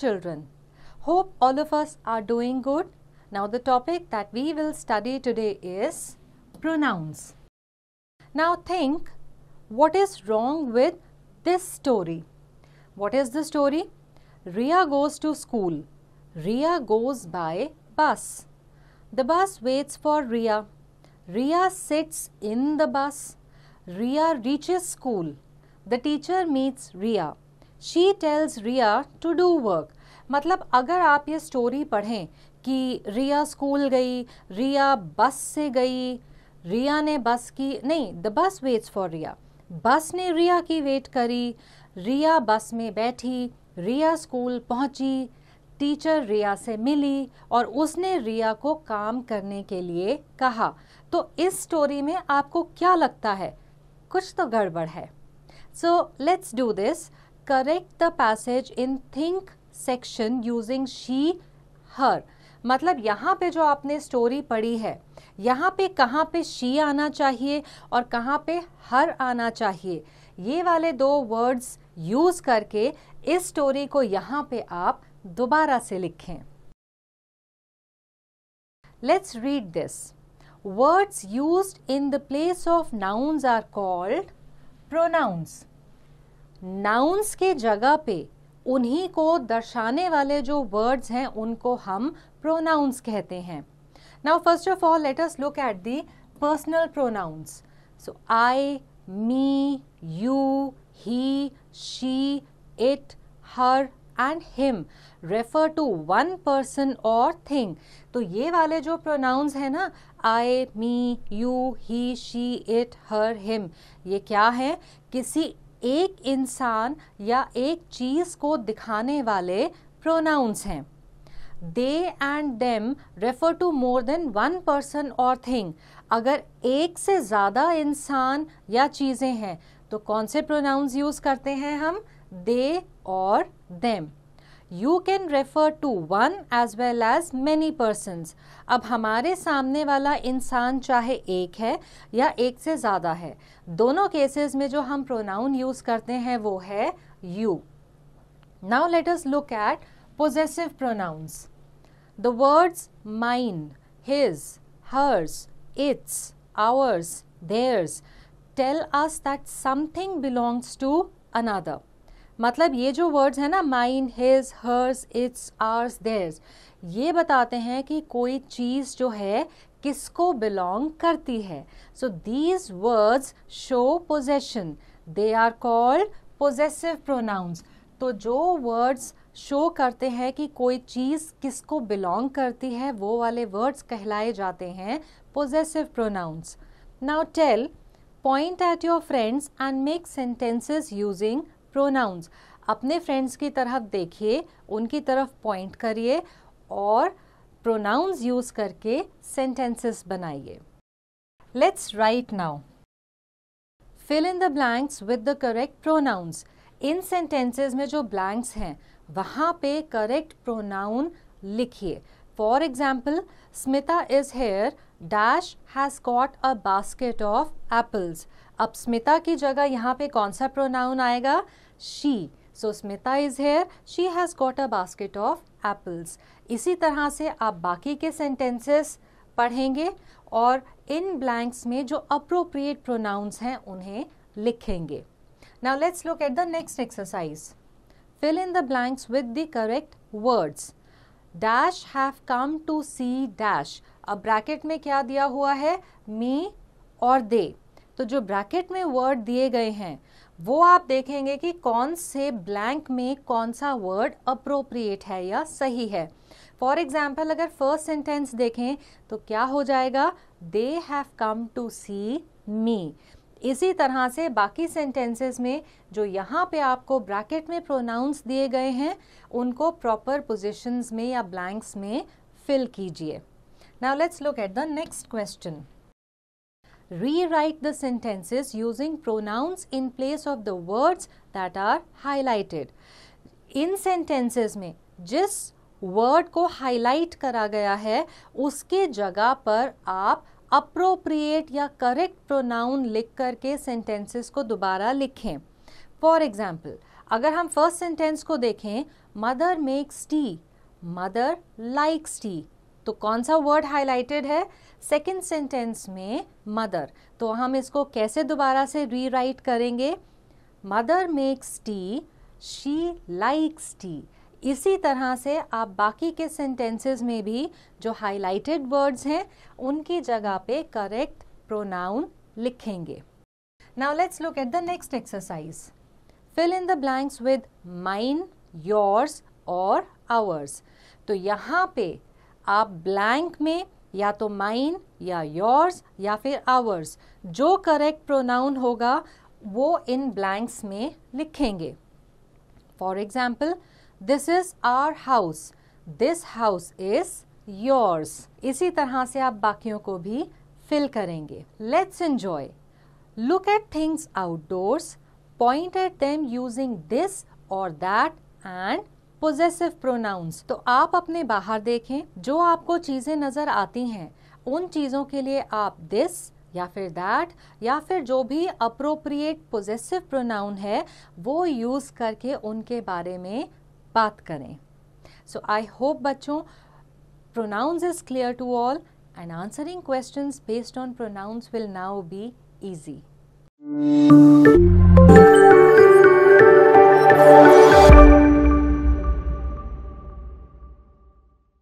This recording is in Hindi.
children. Hope all of us are doing good. Now, the topic that we will study today is pronouns. Now, think what is wrong with this story? What is the story? Ria goes to school. Ria goes by bus. The bus waits for Ria. Ria sits in the bus. Ria reaches school. The teacher meets Ria. She tells Ria to do work. मतलब अगर आप ये स्टोरी पढ़ें कि रिया स्कूल गई रिया बस से गई रिया ने बस की नहीं द बस वेट्स फॉर रिया बस ने रिया की वेट करी रिया बस में बैठी रिया स्कूल पहुंची टीचर रिया से मिली और उसने रिया को काम करने के लिए कहा तो इस स्टोरी में आपको क्या लगता है कुछ तो गड़बड़ है so let's do this correct the passage in think section using she her मतलब यहाँ पे जो आपने स्टोरी पढ़ी है यहाँ पे कहाँ पे शी आना चाहिए और कहाँ पे हर आना चाहिए ये वाले दो वर्ड्स यूज़ करके इस स्टोरी को यहाँ पे आप दोबारा से लिखें let's read this words use in the place of nouns are called pronouns nouns के जगह पे उन्हीं को दर्शाने वाले जो वर्ड्स हैं उनको हम प्रोनाउंस कहते हैं now first of all let us look at the personal pronouns so I me you he she it her and him refer to one person और थिंग तो ये वाले जो प्रोनाउंस हैं ना I me you he she it her him ये क्या है किसी एक इंसान या एक चीज़ को दिखाने वाले प्रोनाउंस हैं they and them refer to more than one person और थिंग अगर एक से ज़्यादा इंसान या चीज़ें हैं तो कौन से प्रोनाउंस यूज़ करते हैं हम दे और them you can refer to one as well as many persons अब हमारे सामने वाला इंसान चाहे एक है या एक से ज़्यादा है दोनों केसेस में जो हम प्रोनाउन यूज़ करते हैं वो है you now let us look at possessive pronouns the words mine his hers its ours theirs tell us that something belongs to another मतलब ये जो वर्ड्स हैं ना mine his hers its ours theirs ये बताते हैं कि कोई चीज़ जो है किसको बिलोंग करती है so these words show possession they are called possessive pronouns तो जो वर्ड्स शो करते हैं कि कोई चीज़ किसको बिलोंग करती है वो वाले वर्ड्स कहलाए जाते हैं possessive pronouns now tell point at your friends and make sentences using pronouns अपने फ्रेंड्स की तरफ देखिए उनकी तरफ पॉइंट करिए और प्रोनाउंस यूज़ करके सेंटेंसेस बनाइए let's write now fill in the blanks with the correct pronouns in sentences में जो ब्लैंक्स हैं वहां पे करेक्ट प्रोनाउन लिखिए for example Smita is here dash has got a basket of apples अब स्मिता की जगह यहाँ पे कौन सा प्रोनाउन आएगा she so Smita is here she has got a basket of apples इसी तरह से आप बाकी के सेंटेंसेस पढ़ेंगे और इन ब्लैंक्स में जो अप्रोप्रिएट प्रोनाउंस हैं उन्हें लिखेंगे now let's look at the next exercise fill in the blanks with the correct words dash have come to see dash अब ब्रैकेट में क्या दिया हुआ है मी और दे तो जो ब्रैकेट में वर्ड दिए गए हैं वो आप देखेंगे कि कौन से ब्लैंक में कौन सा वर्ड अप्रोप्रिएट है या सही है फॉर एग्जाम्पल अगर फर्स्ट सेंटेंस देखें तो क्या हो जाएगा दे हैव कम टू सी मी इसी तरह से बाकी सेंटेंसेस में जो यहाँ पे आपको ब्रैकेट में प्रोनाउंस दिए गए हैं उनको प्रॉपर पोजिशंस में या ब्लैंक्स में फिल कीजिए Now let's look at the next question. Rewrite the sentences using pronouns in place of the words that are highlighted. in sentences में जिस वर्ड को हाईलाइट करा गया है उसके जगह पर आप अप्रोप्रिएट या करेक्ट प्रोनाउन लिख करके सेंटेंसेस को दोबारा लिखें फॉर एग्जाम्पल अगर हम फर्स्ट सेंटेंस को देखें mother makes tea mother likes tea तो कौन सा वर्ड हाईलाइटेड है सेकेंड सेंटेंस में मदर तो हम इसको कैसे दोबारा से रीराइट करेंगे mother makes tea she likes tea इसी तरह से आप बाकी के सेंटेंसेस में भी जो हाईलाइटेड वर्ड्स हैं उनकी जगह पे करेक्ट प्रोनाउन लिखेंगे now let's look at the next exercise fill in the blanks with mine yours और आवर्स तो यहाँ पे आप ब्लैंक में या तो माइन या योर्स या फिर आवर्स जो करेक्ट प्रोनाउन होगा वो इन ब्लैंक्स में लिखेंगे for example this is our house this house is yours इसी तरह से आप बाकियों को भी फिल करेंगे let's enjoy look at things outdoors point at them using this और दैट एंड पोजेसिव प्रोनाउंस तो आप अपने बाहर देखें जो आपको चीज़ें नज़र आती हैं उन चीज़ों के लिए आप दिस या फिर दैट या फिर जो भी अप्रोप्रिएट पोजेसिव प्रोनाउन है वो यूज़ करके उनके बारे में बात करें सो आई होप बच्चों pronouns is clear to all and answering questions based on pronouns will now be easy.